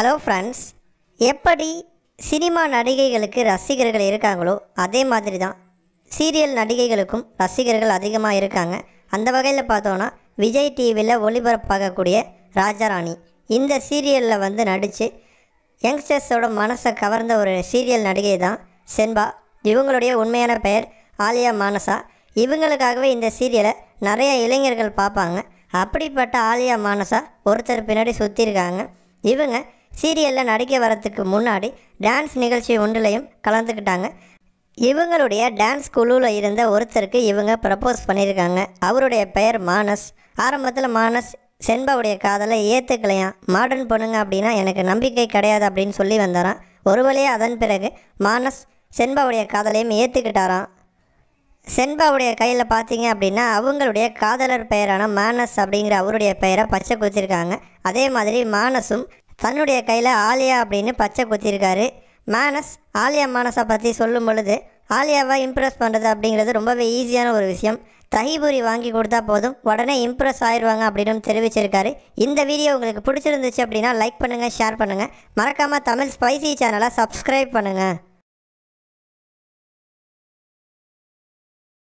hello friends எப்படி cinema நடிகைகளுக்கு ரசிகர்கள் இருக்காங்களோ அதே மாதிரி தான் சீரியல் நடிகைகளுக்கும் ரசிகர்கள் அதிகமாக இருக்காங்க அந்த வகையில் பார்த்தோன்னா விஜய் டிவியில் ஒளிபரப்பாகக்கூடிய ராணி இந்த சீரியலில் வந்து நடித்து யங்ஸ்டர்ஸோட மனசை கவர்ந்த ஒரு சீரியல் நடிகை தான் செண்பா இவங்களுடைய உண்மையான பெயர் ஆலியா மானசா இவங்களுக்காகவே இந்த சீரியலை நிறைய இளைஞர்கள் பார்ப்பாங்க அப்படிப்பட்ட ஆலியா மானசா ஒருத்தர் பின்னாடி சுற்றிருக்காங்க இவங்க சீரியலில் நடிக்க வரத்துக்கு முன்னாடி டான்ஸ் நிகழ்ச்சி ஒன்றிலையும் கலந்துக்கிட்டாங்க இவங்களுடைய டான்ஸ் குழுவில் இருந்த ஒருத்தருக்கு இவங்க ப்ரப்போஸ் பண்ணியிருக்காங்க அவருடைய பெயர் மானஸ் ஆரம்பத்தில் மானஸ் செண்பாவுடைய காதலை ஏற்றுக்கலையாம் மாடர்ன் பொண்ணுங்க அப்படின்னா எனக்கு நம்பிக்கை கிடையாது அப்படின்னு சொல்லி வந்தாராம் ஒரு வழியாக அதன் பிறகு மானஸ் செண்பாவுடைய காதலையும் ஏற்றுக்கிட்டாராம் செண்பாவுடைய கையில் பார்த்தீங்க அப்படின்னா அவங்களுடைய காதலர் பெயரான மானஸ் அப்படிங்கிற அவருடைய பெயரை பச்சை குத்திருக்காங்க அதே மாதிரி மானஸும் தன்னுடைய கையில் ஆலியா அப்படின்னு பச்சை குத்திருக்காரு மேனஸ் ஆலியா மானஸை பற்றி சொல்லும் பொழுது ஆலியாவை இம்ப்ரெஸ் பண்ணுறது அப்படிங்கிறது ரொம்பவே ஈஸியான ஒரு விஷயம் தஹிபூரி வாங்கி கொடுத்தா போதும் உடனே இம்ப்ரெஸ் ஆயிடுவாங்க அப்படின்னு தெரிவிச்சிருக்காரு இந்த வீடியோ உங்களுக்கு பிடிச்சிருந்துச்சு அப்படின்னா லைக் பண்ணுங்கள் ஷேர் பண்ணுங்கள் மறக்காமல் தமிழ் ஸ்பைசி சேனலை சப்ஸ்கிரைப் பண்ணுங்கள்